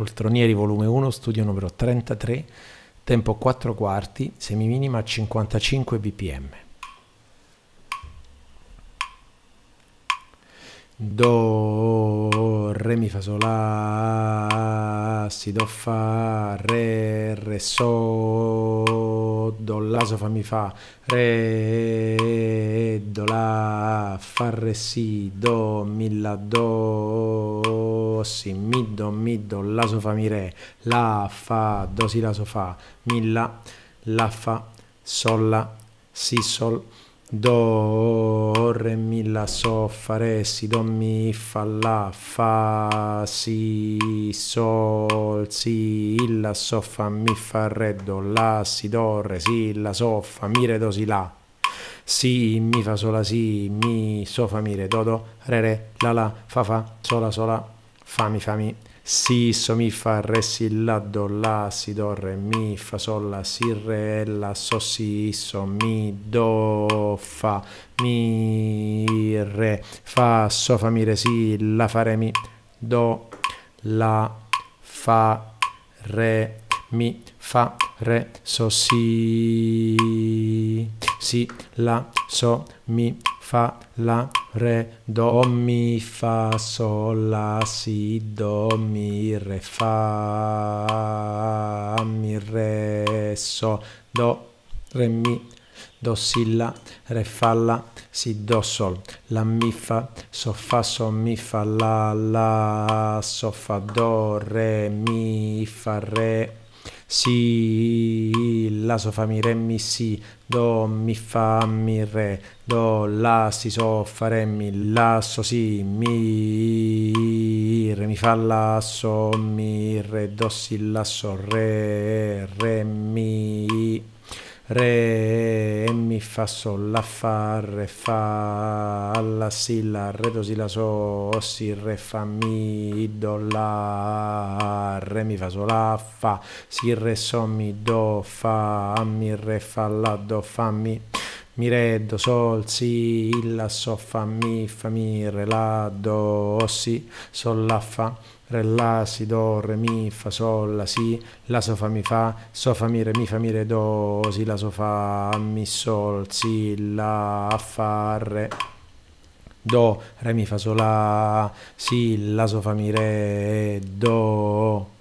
Poltronieri volume 1, studio numero 33, tempo 4 quarti, semiminima a 55 bpm. Do, Re, Mi, Fa, Sol, La, Si, Do, Fa, Re, Re, So, Do, La, So, Fa, Mi, Fa, Re, Do, La, Fa, Re, Si, Do, Mi, La, Do, si, mi do, mi do, la so fa mi re, la fa, do si la so fa, mi la, la fa, sol la, si sol, do re mi la so fa re si do mi fa la fa si sol si la so fa mi fa re do la si do re si la so fa mi re do si la si mi fa sola si mi so fa mi re do do re re la la fa fa sola sola fa mi fa mi Si, so, mi, fa, re, si, la, do, la, si, do, re, mi, fa, sol, la, si, re, la, so, si, so, mi, do, fa, mi, re, fa, so, fa, mi, re, si, la, fa, re, mi, do, la, fa, re, mi, fa, re, so, si, si, la, so, mi, fa, la, re, do, mi, fa, sol, la, si, do, mi, re, fa, mi, re, so, do, re, mi, do, si, la, re, fa, la, si, do, sol, la, mi, fa, so, fa, so, mi, fa, la, la, so, fa, do, re, mi, fa, re, si, la, so, fa, mi, re, mi, si, do, mi, fa, mi, re, do, la, si, so, fa, re, mi, la, so, si, mi, re, mi fa, la, so, mi, re, do, si, la, so, re, re, mi. Re, e mi fa sol, la fa, re fa, alla si, la re do si la so, si re fa mi, do la, re mi fa sol, la fa, si re so mi do fa, mi re fa la do fa mi mi Mireddo, Sol, Si, la So, Fa, Mi, Fa, Mi, Re, La, Do, O, Si, Sol, La, Fa, Re, La, Si, Do, Re, Mi, Fa, Sol, La, Si, La, So, Fa, Mi, Fa, So, Fa, Mi, Re, Mi, Fa, Mi, Re, Do, Si, La, So, Fa, Mi, Sol, Si, La, Fa, Re. Do, Re, Mi, Fa, Sol, La, Si, La, So, Fa, Mi, Re, Do.